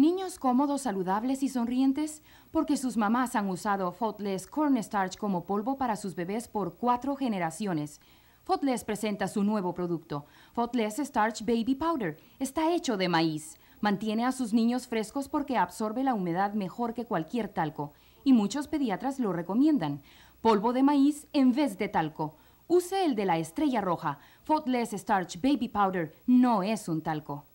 Niños cómodos, saludables y sonrientes porque sus mamás han usado Fotless Cornstarch como polvo para sus bebés por cuatro generaciones. Fotless presenta su nuevo producto, Fotless Starch Baby Powder. Está hecho de maíz. Mantiene a sus niños frescos porque absorbe la humedad mejor que cualquier talco. Y muchos pediatras lo recomiendan. Polvo de maíz en vez de talco. Use el de la estrella roja. Fotless Starch Baby Powder no es un talco.